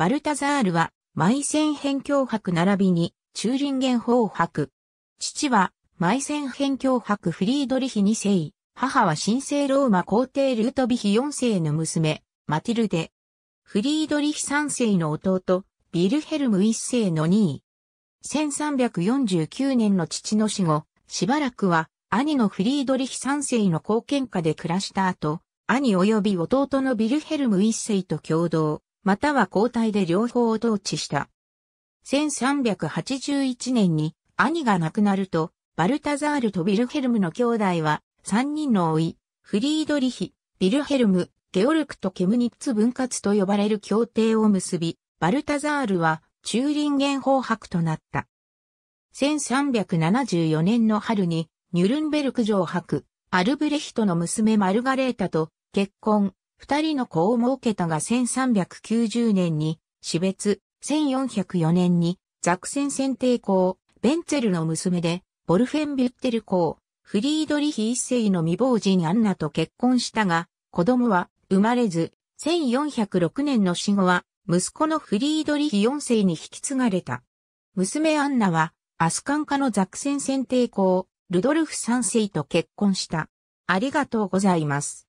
バルタザールは、埋線辺境博並びに、中林元法博。父は、埋線辺境博フリードリヒ2世、母は神聖ローマ皇帝ルートビヒ4世の娘、マティルデ。フリードリヒ3世の弟、ビルヘルム1世の2位。1349年の父の死後、しばらくは、兄のフリードリヒ3世の貢献下で暮らした後、兄及び弟のビルヘルム1世と共同、または交代で両方を統治した。1381年に兄が亡くなると、バルタザールとビルヘルムの兄弟は、3人の老い、フリードリヒ、ビルヘルム、ゲオルクとケムニッツ分割と呼ばれる協定を結び、バルタザールは、チューリンゲン法博となった。1374年の春に、ニュルンベルク城博、アルブレヒトの娘マルガレータと結婚、二人の子を設けたが1390年に、死別、1404年に、ザクセン選定公、ベンツェルの娘で、ボルフェンビュッテル公、フリードリヒ一世の未亡人アンナと結婚したが、子供は生まれず、1406年の死後は、息子のフリードリヒ四世に引き継がれた。娘アンナは、アスカン家のザクセン選定公、ルドルフ三世と結婚した。ありがとうございます。